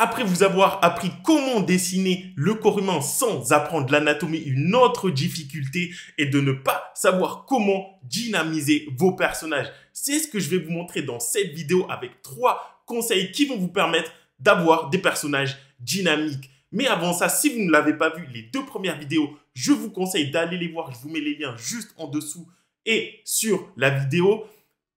Après vous avoir appris comment dessiner le corps humain sans apprendre l'anatomie, une autre difficulté est de ne pas savoir comment dynamiser vos personnages. C'est ce que je vais vous montrer dans cette vidéo avec trois conseils qui vont vous permettre d'avoir des personnages dynamiques. Mais avant ça, si vous ne l'avez pas vu, les deux premières vidéos, je vous conseille d'aller les voir. Je vous mets les liens juste en dessous et sur la vidéo.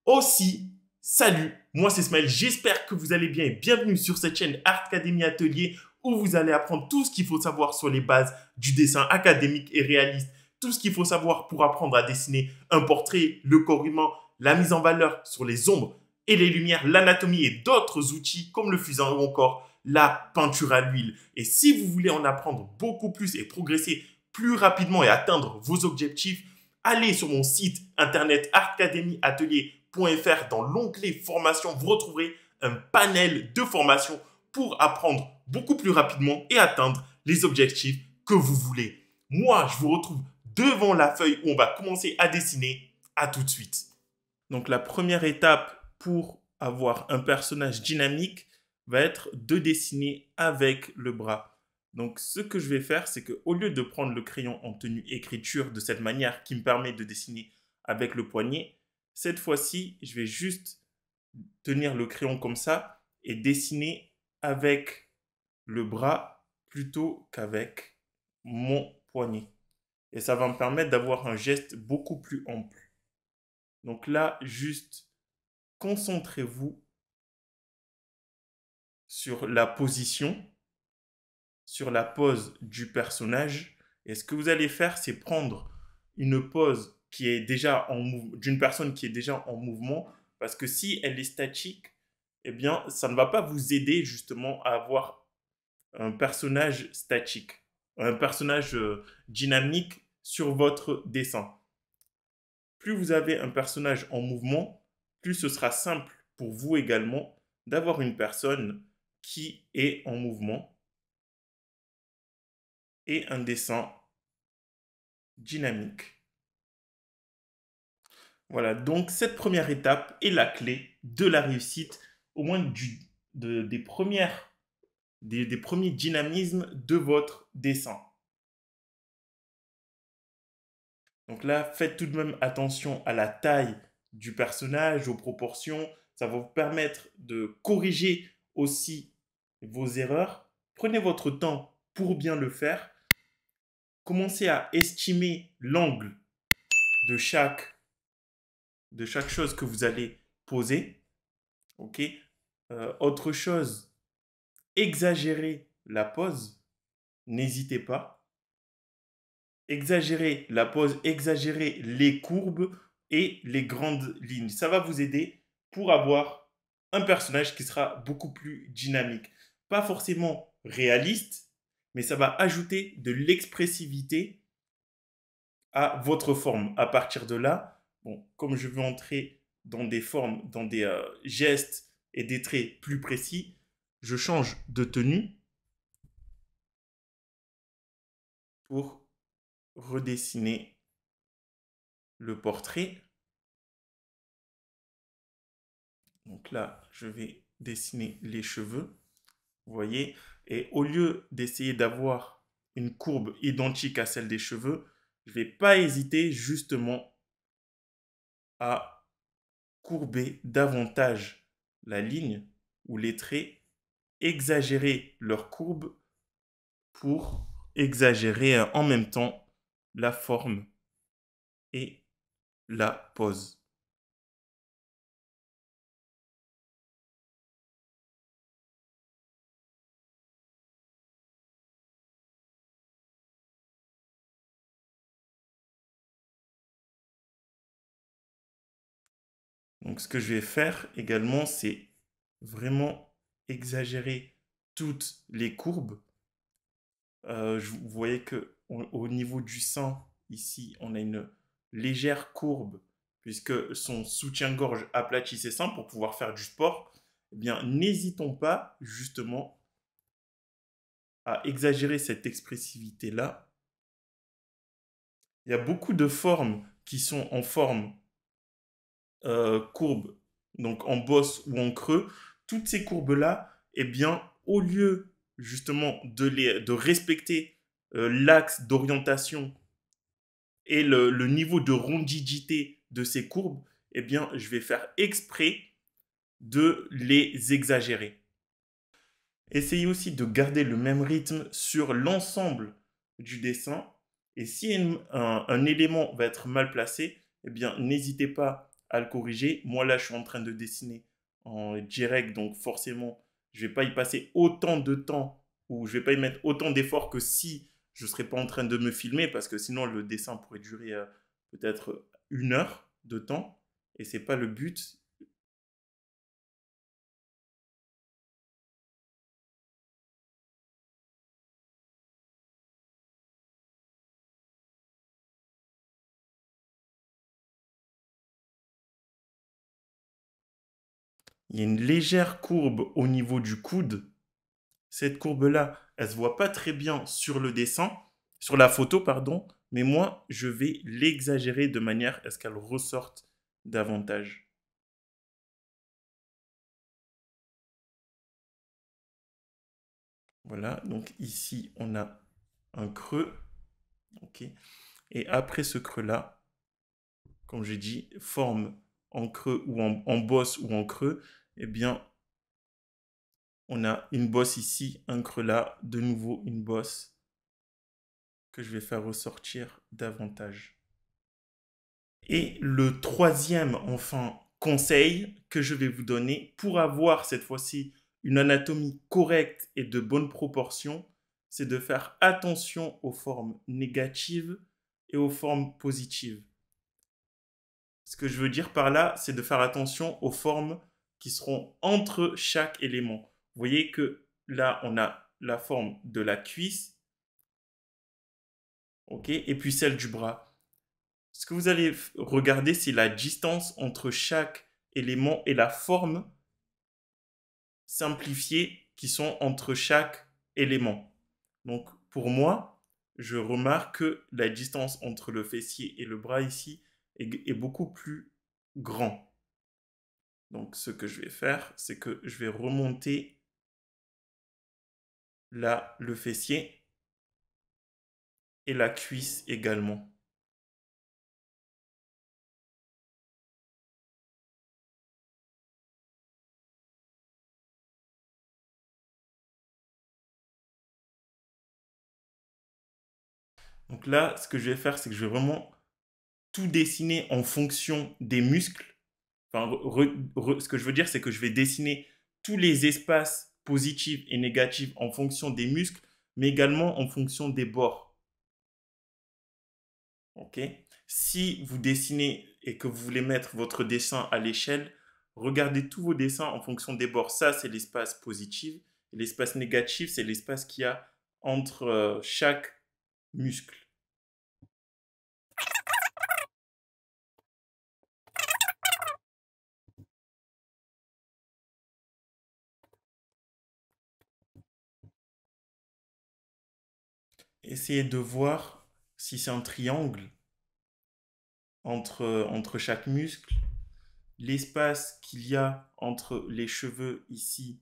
Aussi, salut moi, c'est Smile. J'espère que vous allez bien et bienvenue sur cette chaîne Art Academy Atelier où vous allez apprendre tout ce qu'il faut savoir sur les bases du dessin académique et réaliste, tout ce qu'il faut savoir pour apprendre à dessiner un portrait, le corps humain, la mise en valeur sur les ombres et les lumières, l'anatomie et d'autres outils comme le fusain ou encore la peinture à l'huile. Et si vous voulez en apprendre beaucoup plus et progresser plus rapidement et atteindre vos objectifs, allez sur mon site internet Art Academy Atelier .fr. Dans l'onglet formation, vous retrouverez un panel de formations pour apprendre beaucoup plus rapidement et atteindre les objectifs que vous voulez. Moi, je vous retrouve devant la feuille où on va commencer à dessiner. À tout de suite. Donc la première étape pour avoir un personnage dynamique va être de dessiner avec le bras. Donc ce que je vais faire, c'est que au lieu de prendre le crayon en tenue écriture de cette manière qui me permet de dessiner avec le poignet, cette fois-ci, je vais juste tenir le crayon comme ça et dessiner avec le bras plutôt qu'avec mon poignet. Et ça va me permettre d'avoir un geste beaucoup plus ample. Donc là, juste concentrez-vous sur la position, sur la pose du personnage. Et ce que vous allez faire, c'est prendre une pose qui est déjà en d'une personne qui est déjà en mouvement parce que si elle est statique eh bien ça ne va pas vous aider justement à avoir un personnage statique un personnage euh, dynamique sur votre dessin plus vous avez un personnage en mouvement plus ce sera simple pour vous également d'avoir une personne qui est en mouvement et un dessin dynamique voilà, donc cette première étape est la clé de la réussite, au moins des, des premiers dynamismes de votre dessin. Donc là, faites tout de même attention à la taille du personnage, aux proportions. Ça va vous permettre de corriger aussi vos erreurs. Prenez votre temps pour bien le faire. Commencez à estimer l'angle de chaque de chaque chose que vous allez poser. OK euh, Autre chose, exagérez la pose. N'hésitez pas. Exagérez la pose, exagérez les courbes et les grandes lignes. Ça va vous aider pour avoir un personnage qui sera beaucoup plus dynamique. Pas forcément réaliste, mais ça va ajouter de l'expressivité à votre forme. À partir de là, comme je veux entrer dans des formes, dans des euh, gestes et des traits plus précis, je change de tenue pour redessiner le portrait. Donc là, je vais dessiner les cheveux. Vous voyez Et au lieu d'essayer d'avoir une courbe identique à celle des cheveux, je ne vais pas hésiter justement à courber davantage la ligne ou les traits, exagérer leur courbe pour exagérer en même temps la forme et la pose. Donc ce que je vais faire également, c'est vraiment exagérer toutes les courbes. Euh, vous voyez que au niveau du sein, ici, on a une légère courbe puisque son soutien-gorge aplatit ses seins pour pouvoir faire du sport. Eh bien, n'hésitons pas justement à exagérer cette expressivité-là. Il y a beaucoup de formes qui sont en forme euh, courbes, donc en bosse ou en creux, toutes ces courbes-là, eh bien, au lieu justement de, les, de respecter euh, l'axe d'orientation et le, le, niveau de rondidité de ces courbes, eh bien, je vais faire exprès de les exagérer. Essayez aussi de garder le même rythme sur l'ensemble du dessin. Et si un, un élément va être mal placé, eh bien, n'hésitez pas à le corriger. Moi, là, je suis en train de dessiner en direct, donc forcément, je vais pas y passer autant de temps ou je vais pas y mettre autant d'efforts que si je serais pas en train de me filmer parce que sinon le dessin pourrait durer euh, peut-être une heure de temps et c'est pas le but il y a une légère courbe au niveau du coude. Cette courbe-là, elle se voit pas très bien sur le dessin, sur la photo, pardon, mais moi, je vais l'exagérer de manière à ce qu'elle ressorte davantage. Voilà, donc ici, on a un creux. Et après ce creux-là, comme j'ai dit, forme en creux ou en, en bosse ou en creux, eh bien, on a une bosse ici, un creux là, de nouveau une bosse que je vais faire ressortir davantage. Et le troisième, enfin, conseil que je vais vous donner pour avoir cette fois-ci une anatomie correcte et de bonne proportion, c'est de faire attention aux formes négatives et aux formes positives. Ce que je veux dire par là, c'est de faire attention aux formes qui seront entre chaque élément. Vous voyez que là, on a la forme de la cuisse, ok, et puis celle du bras. Ce que vous allez regarder, c'est la distance entre chaque élément et la forme simplifiée qui sont entre chaque élément. Donc, pour moi, je remarque que la distance entre le fessier et le bras ici est, est beaucoup plus grand. Donc ce que je vais faire, c'est que je vais remonter là le fessier et la cuisse également. Donc là, ce que je vais faire, c'est que je vais vraiment tout dessiner en fonction des muscles Enfin, ce que je veux dire, c'est que je vais dessiner tous les espaces positifs et négatifs en fonction des muscles, mais également en fonction des bords. Ok Si vous dessinez et que vous voulez mettre votre dessin à l'échelle, regardez tous vos dessins en fonction des bords. Ça, c'est l'espace positif. L'espace négatif, c'est l'espace qu'il y a entre euh, chaque muscle. Essayez de voir si c'est un triangle entre, chaque muscle, l'espace qu'il y a entre les cheveux ici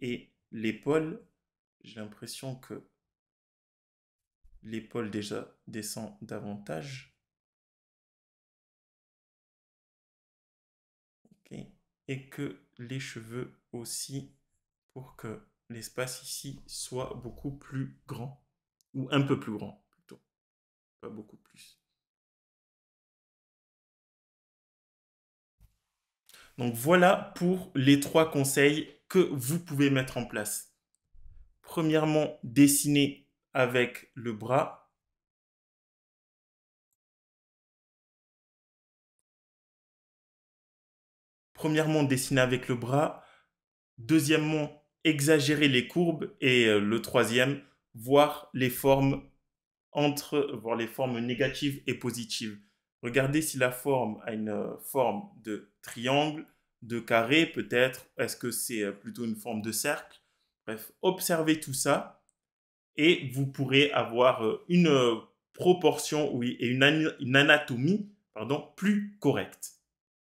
et l'épaule. J'ai l'impression que l'épaule déjà descend davantage. Et que les cheveux aussi pour que l'espace ici soit beaucoup plus grand ou un peu plus grand plutôt, pas beaucoup plus. Donc voilà pour les trois conseils que vous pouvez mettre en place. Premièrement, dessiner avec le bras. Premièrement, dessiner avec le bras. Deuxièmement, exagérer les courbes. Et euh, le troisième, voir les formes entre, voir les formes négatives et positives. Regardez si la forme a une euh, forme de triangle, de carré peut-être, est-ce que c'est euh, plutôt une forme de cercle Bref, observez tout ça et vous pourrez avoir euh, une proportion oui, et une, anatomie pardon, plus correcte.